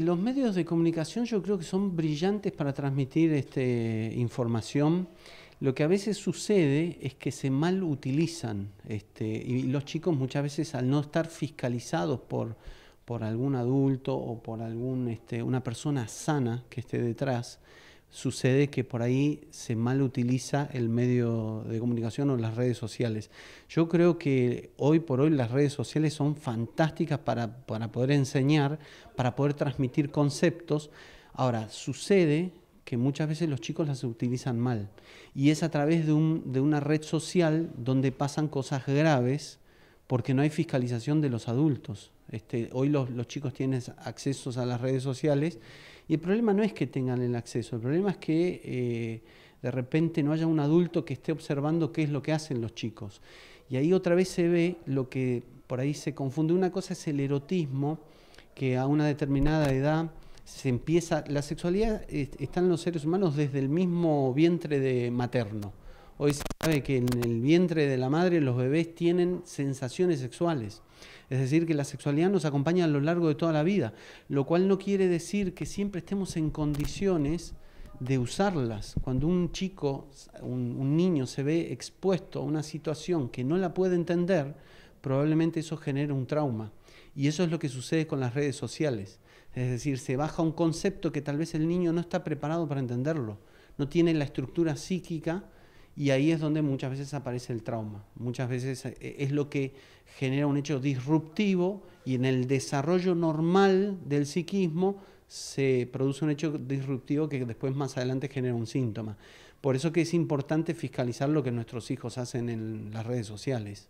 Los medios de comunicación yo creo que son brillantes para transmitir este, información. Lo que a veces sucede es que se mal utilizan este, y los chicos muchas veces al no estar fiscalizados por, algún adulto o por algún, este, una persona sana que esté detrás, sucede que por ahí se mal utiliza el medio de comunicación o las redes sociales. Yo creo que hoy por hoy las redes sociales son fantásticas para, poder enseñar, para poder transmitir conceptos. Ahora, sucede que muchas veces los chicos las utilizan mal y es a través de, una red social donde pasan cosas graves porque no hay fiscalización de los adultos. Este, hoy los, los chicos tienen accesos a las redes sociales y el problema no es que tengan el acceso, el problema es que eh, de repente no haya un adulto que esté observando qué es lo que hacen los chicos. Y ahí otra vez se ve lo que por ahí se confunde. Una cosa es el erotismo, que a una determinada edad se empieza, la sexualidad eh, está en los seres humanos desde el mismo vientre de materno. Hoy se sabe que en el vientre de la madre los bebés tienen sensaciones sexuales. Es decir, que la sexualidad nos acompaña a lo largo de toda la vida, lo cual no quiere decir que siempre estemos en condiciones de usarlas. Cuando un chico, un, niño se ve expuesto a una situación que no la puede entender, probablemente eso genera un trauma. Y eso es lo que sucede con las redes sociales. Es decir, se baja un concepto que tal vez el niño no está preparado para entenderlo, no tiene la estructura psíquica y ahí es donde muchas veces aparece el trauma. Muchas veces eh, es lo que genera un hecho disruptivo y en el desarrollo normal del psiquismo se produce un hecho disruptivo que después más adelante genera un síntoma. Por eso que es importante fiscalizar lo que nuestros hijos hacen en las redes sociales.